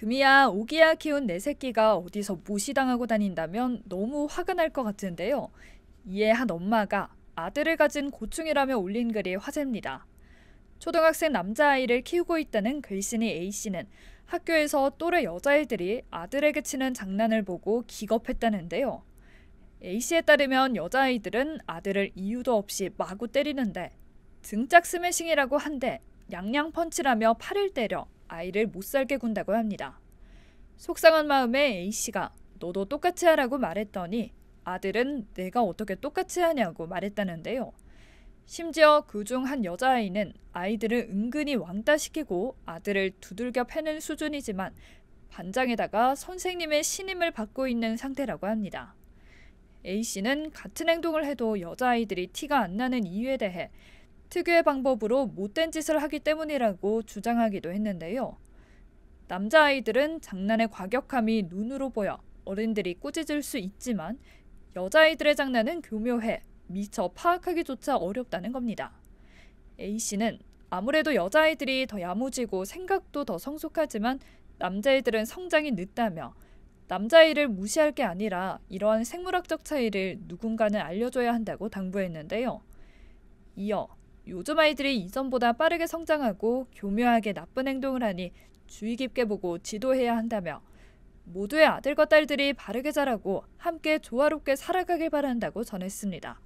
금이야 오기야 키운 내 새끼가 어디서 무시당하고 다닌다면 너무 화가 날 것 같은데요. 이에 한 엄마가 아들을 가진 고충이라며 올린 글이 화제입니다. 초등학생 남자아이를 키우고 있다는 글쓴이 A씨는 학교에서 또래 여자애들이 아들에게 치는 장난을 보고 기겁했다는데요. A씨에 따르면 여자아이들은 아들을 이유도 없이 마구 때리는데 등짝 스매싱이라고 한데 양양 펀치라며 팔을 때려 아이를 못 살게 군다고 합니다. 속상한 마음에 A씨가 너도 똑같이 하라고 말했더니 아들은 내가 어떻게 똑같이 하냐고 말했다는데요. 심지어 그중 한 여자아이는 아이들을 은근히 왕따시키고 아들을 두들겨 패는 수준이지만 반장에다가 선생님의 신임을 받고 있는 상태라고 합니다. A씨는 같은 행동을 해도 여자아이들이 티가 안 나는 이유에 대해 특유의 방법으로 못된 짓을 하기 때문이라고 주장하기도 했는데요. 남자아이들은 장난의 과격함이 눈으로 보여 어른들이 꾸짖을 수 있지만 여자아이들의 장난은 교묘해 미처 파악하기조차 어렵다는 겁니다. A씨는 아무래도 여자아이들이 더 야무지고 생각도 더 성숙하지만 남자아이들은 성장이 늦다며 남자아이를 무시할 게 아니라 이러한 생물학적 차이를 누군가는 알려줘야 한다고 당부했는데요. 이어 요즘 아이들이 이전보다 빠르게 성장하고 교묘하게 나쁜 행동을 하니 주의 깊게 보고 지도해야 한다며 모두의 아들과 딸들이 바르게 자라고 함께 조화롭게 살아가길 바란다고 전했습니다.